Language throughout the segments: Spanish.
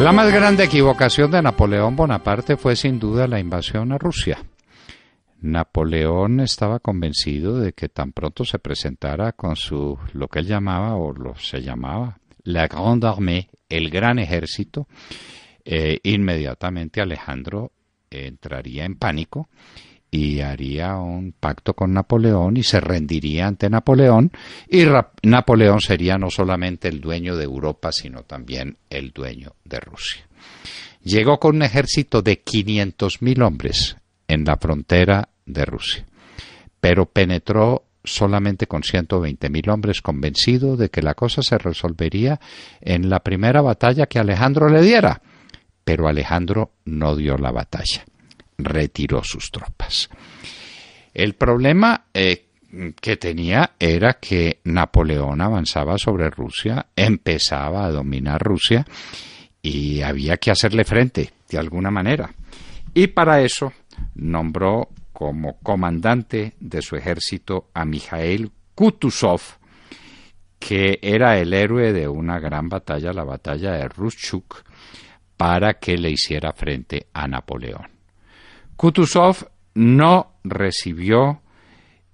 La más grande equivocación de Napoleón Bonaparte fue sin duda la invasión a Rusia. Napoleón estaba convencido de que tan pronto se presentara con su lo que él llamaba o lo se llamaba la Grande Armée, el gran ejército, eh, inmediatamente Alejandro entraría en pánico y haría un pacto con Napoleón y se rendiría ante Napoleón y Napoleón sería no solamente el dueño de Europa, sino también el dueño de Rusia. Llegó con un ejército de 500.000 hombres en la frontera de Rusia, pero penetró solamente con 120.000 hombres convencido de que la cosa se resolvería en la primera batalla que Alejandro le diera, pero Alejandro no dio la batalla retiró sus tropas. El problema eh, que tenía era que Napoleón avanzaba sobre Rusia, empezaba a dominar Rusia y había que hacerle frente de alguna manera. Y para eso nombró como comandante de su ejército a Mijail Kutuzov, que era el héroe de una gran batalla, la batalla de Ruschuk, para que le hiciera frente a Napoleón. Kutuzov no recibió,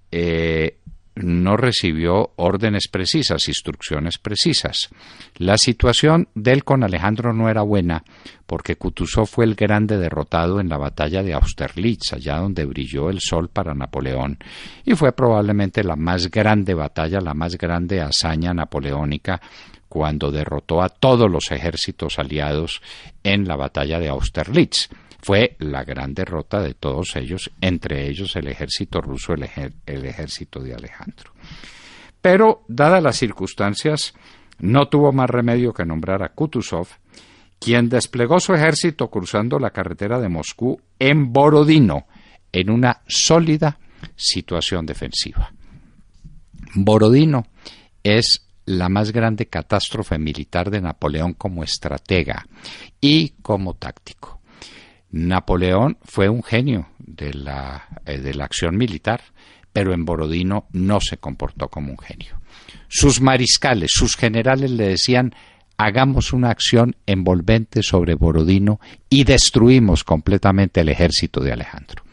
eh, no recibió órdenes precisas, instrucciones precisas. La situación de él con Alejandro no era buena, porque Kutuzov fue el grande derrotado en la batalla de Austerlitz, allá donde brilló el sol para Napoleón, y fue probablemente la más grande batalla, la más grande hazaña napoleónica cuando derrotó a todos los ejércitos aliados en la batalla de Austerlitz fue la gran derrota de todos ellos, entre ellos el ejército ruso, el, ejército de Alejandro. Pero, dadas las circunstancias, no tuvo más remedio que nombrar a Kutuzov, quien desplegó su ejército cruzando la carretera de Moscú en Borodino, en una sólida situación defensiva. Borodino es la más grande catástrofe militar de Napoleón como estratega y como táctico. Napoleón fue un genio de la, eh, de la acción militar, pero en Borodino no se comportó como un genio. Sus mariscales, sus generales le decían hagamos una acción envolvente sobre Borodino y destruimos completamente el ejército de Alejandro.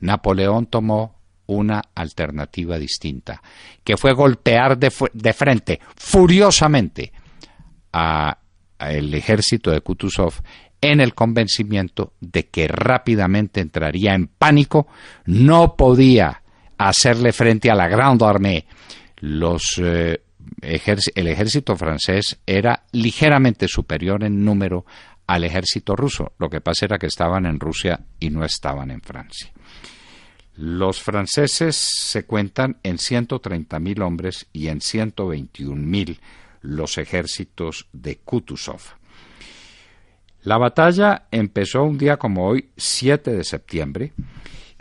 Napoleón tomó una alternativa distinta, que fue golpear de, frente furiosamente a, el ejército de Kutuzov en el convencimiento de que rápidamente entraría en pánico, no podía hacerle frente a la Grande Armée. Los, eh, el ejército francés era ligeramente superior en número al ejército ruso. Lo que pasa era que estaban en Rusia y no estaban en Francia. Los franceses se cuentan en 130.000 hombres y en 121.000 los ejércitos de Kutuzov. La batalla empezó un día como hoy, 7 de septiembre,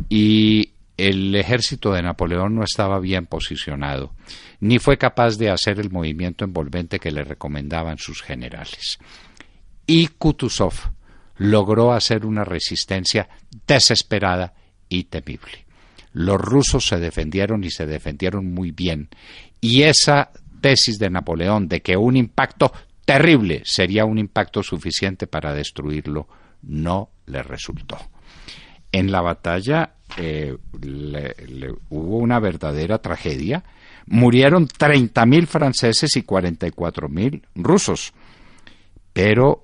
y el ejército de Napoleón no estaba bien posicionado, ni fue capaz de hacer el movimiento envolvente que le recomendaban sus generales. Y Kutuzov logró hacer una resistencia desesperada y temible. Los rusos se defendieron y se defendieron muy bien. Y esa tesis de Napoleón de que un impacto terrible sería un impacto suficiente para destruirlo, no le resultó. En la batalla eh, hubo una verdadera tragedia. Murieron 30.000 franceses y 44.000 rusos. Pero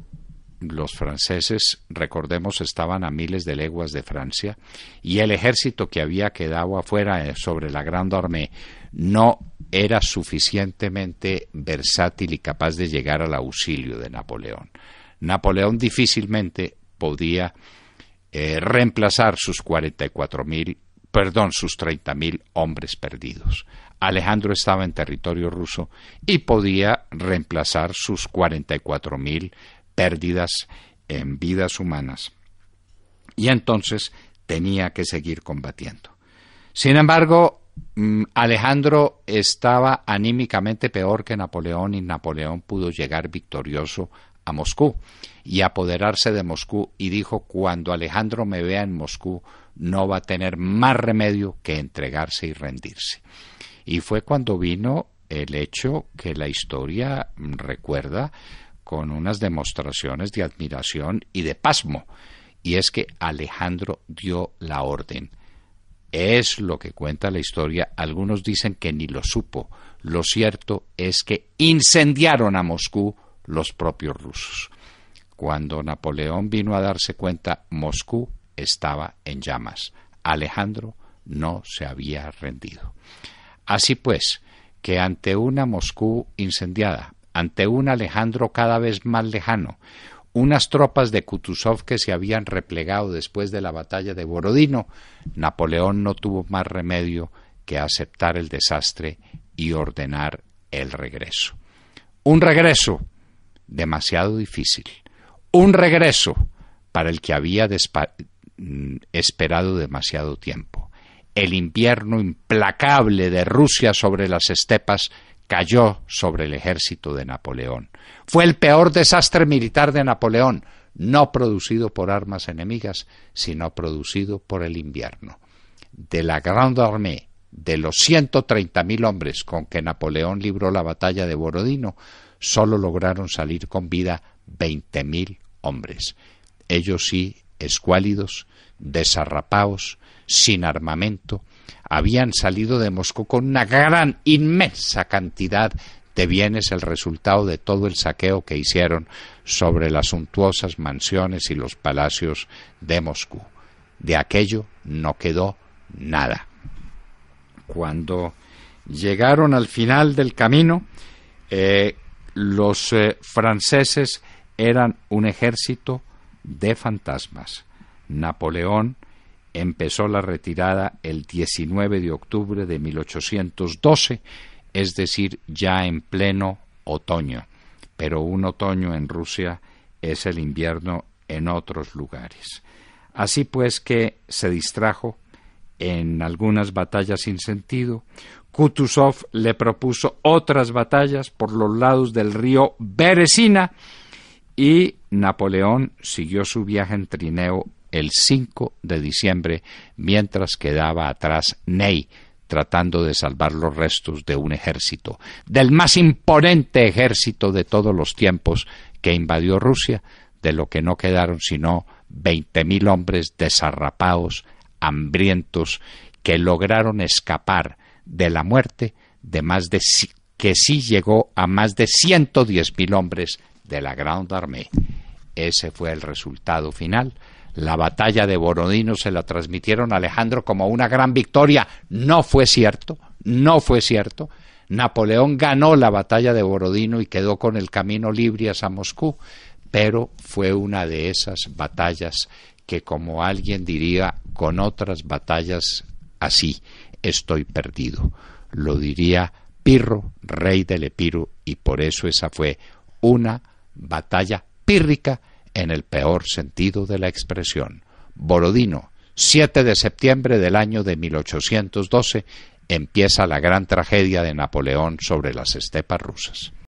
los franceses, recordemos, estaban a miles de leguas de Francia y el ejército que había quedado afuera eh, sobre la Grande Armée no era suficientemente versátil y capaz de llegar al auxilio de Napoleón. Napoleón difícilmente podía eh, reemplazar sus mil, perdón, sus 30.000 hombres perdidos. Alejandro estaba en territorio ruso y podía reemplazar sus 44.000 pérdidas en vidas humanas. Y entonces tenía que seguir combatiendo. Sin embargo, mm, Alejandro estaba anímicamente peor que Napoleón y Napoleón pudo llegar victorioso a Moscú y apoderarse de Moscú y dijo cuando Alejandro me vea en Moscú no va a tener más remedio que entregarse y rendirse. Y fue cuando vino el hecho que la historia mm, recuerda con unas demostraciones de admiración y de pasmo, y es que Alejandro dio la orden. Es lo que cuenta la historia. Algunos dicen que ni lo supo. Lo cierto es que incendiaron a Moscú los propios rusos. Cuando Napoleón vino a darse cuenta, Moscú estaba en llamas. Alejandro no se había rendido. Así pues, que ante una Moscú incendiada, ante un Alejandro cada vez más lejano, unas tropas de Kutuzov que se habían replegado después de la batalla de Borodino, Napoleón no tuvo más remedio que aceptar el desastre y ordenar el regreso. Un regreso demasiado difícil, un regreso para el que había mm, esperado demasiado tiempo. El invierno implacable de Rusia sobre las estepas cayó sobre el ejército de Napoleón. Fue el peor desastre militar de Napoleón, no producido por armas enemigas, sino producido por el invierno. De la Grande Armée, de los 130.000 hombres con que Napoleón libró la batalla de Borodino, solo lograron salir con vida 20.000 hombres. Ellos sí, escuálidos, desarrapados, sin armamento, habían salido de Moscú con una gran, inmensa cantidad de bienes, el resultado de todo el saqueo que hicieron sobre las suntuosas mansiones y los palacios de Moscú. De aquello no quedó nada. Cuando llegaron al final del camino, eh, los eh, franceses eran un ejército de fantasmas. Napoleón empezó la retirada el 19 de octubre de 1812, es decir, ya en pleno otoño. Pero un otoño en Rusia es el invierno en otros lugares. Así pues que se distrajo en algunas batallas sin sentido. Kutuzov le propuso otras batallas por los lados del río Berezina y Napoleón siguió su viaje en trineo el 5 de diciembre mientras quedaba atrás Ney tratando de salvar los restos de un ejército, del más imponente ejército de todos los tiempos que invadió Rusia, de lo que no quedaron sino veinte mil hombres desarrapados, hambrientos, que lograron escapar de la muerte de más de que sí llegó a más de ciento diez mil hombres de la Grande Armée. Ese fue el resultado final la batalla de Borodino se la transmitieron a Alejandro como una gran victoria. No fue cierto, no fue cierto. Napoleón ganó la batalla de Borodino y quedó con el camino libre a Moscú, pero fue una de esas batallas que, como alguien diría, con otras batallas así estoy perdido. Lo diría Pirro, rey del Epiro, y por eso esa fue una batalla pírrica en el peor sentido de la expresión. Borodino, 7 de septiembre del año de 1812, empieza la gran tragedia de Napoleón sobre las estepas rusas.